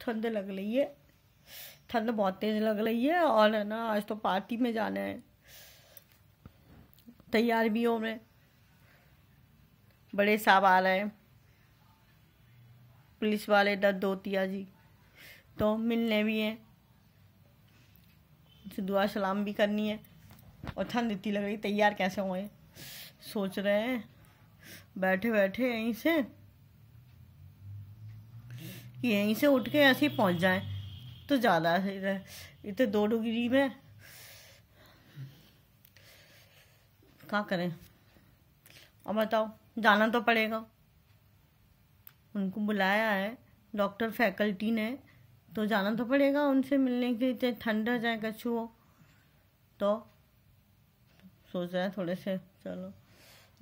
ठंड लग रही है ठंड बहुत तेज लग रही है और है ना आज तो पार्टी में जाना है तैयार भी हो मैं बड़े साहब आ रहे हैं पुलिस वाले दर दोतिया जी तो मिलने भी हैं उनसे दुआ सलाम भी करनी है और ठंड इतनी लग रही तैयार कैसे हुए सोच रहे हैं बैठे बैठे यहीं से कि यहीं से उठ के ऐसे ही पहुँच जाए तो ज़्यादा इतने दो डिग्री में क्या करें और बताओ जाना तो पड़ेगा उनको बुलाया है डॉक्टर फैकल्टी ने तो जाना तो पड़ेगा उनसे मिलने के लिए ठंड हो जाए कछु हो तो सोच रहे हैं थोड़े से चलो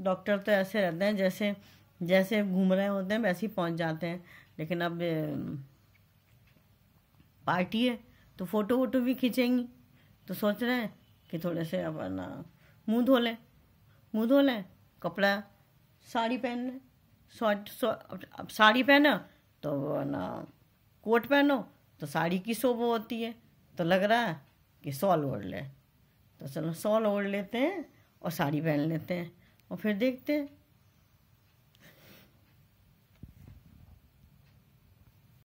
डॉक्टर तो ऐसे रहते हैं जैसे जैसे घूम रहे होते हैं वैसे ही पहुंच जाते हैं लेकिन अब पार्टी है तो फ़ोटो वोटो भी खींचेंगी तो सोच रहे हैं कि थोड़े से अब ना मुँह धो लें मुँह धो लें कपड़ा साड़ी पहन लें शॉर्ट अब साड़ी पहनो तो ना कोट पहनो तो साड़ी की शोभ होती है तो लग रहा है कि सॉल ओढ़ लें तो चलो सॉल ओढ़ लेते हैं और साड़ी पहन लेते हैं और फिर देखते हैं